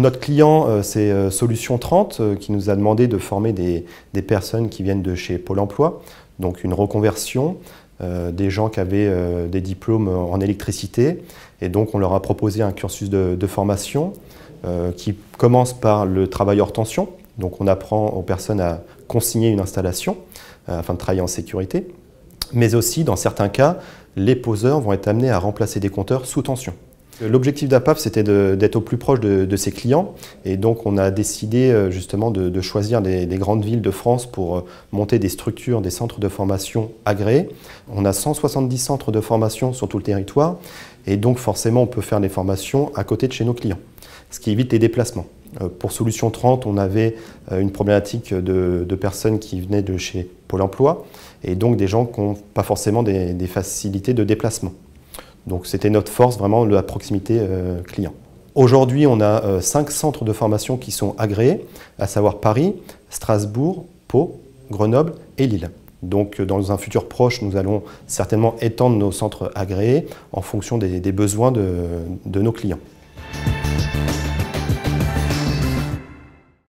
Notre client, euh, c'est euh, Solution 30, euh, qui nous a demandé de former des, personnes qui viennent de chez Pôle emploi, donc une reconversion, des gens qui avaient des diplômes en électricité. Et donc, on leur a proposé un cursus de, de formation qui commence par le travail hors tension. Donc, on apprend aux personnes à consigner une installation afin de travailler en sécurité. Mais aussi, dans certains cas, les poseurs vont être amenés à remplacer des compteurs sous tension. Euh, l'objectif d'APAP, c'était d'être au plus proche de, ses clients. Et donc, on a décidé euh, justement de, choisir des, grandes villes de France pour euh, monter des structures, des centres de formation agréés. On a 170 centres de formation sur tout le territoire. Et donc, forcément, on peut faire des formations à côté de chez nos clients, ce qui évite les déplacements. Pour Solution 30, on avait une problématique de, personnes qui venaient de chez Pôle emploi et donc des gens qui n'ont pas forcément des facilités de déplacement. Donc c'était notre force, vraiment la proximité euh, client. Aujourd'hui, on a euh, cinq centres de formation qui sont agréés, à savoir Paris, Strasbourg, Pau, Grenoble et Lille. Donc euh, dans un futur proche, nous allons certainement étendre nos centres agréés en fonction des, besoins de nos clients.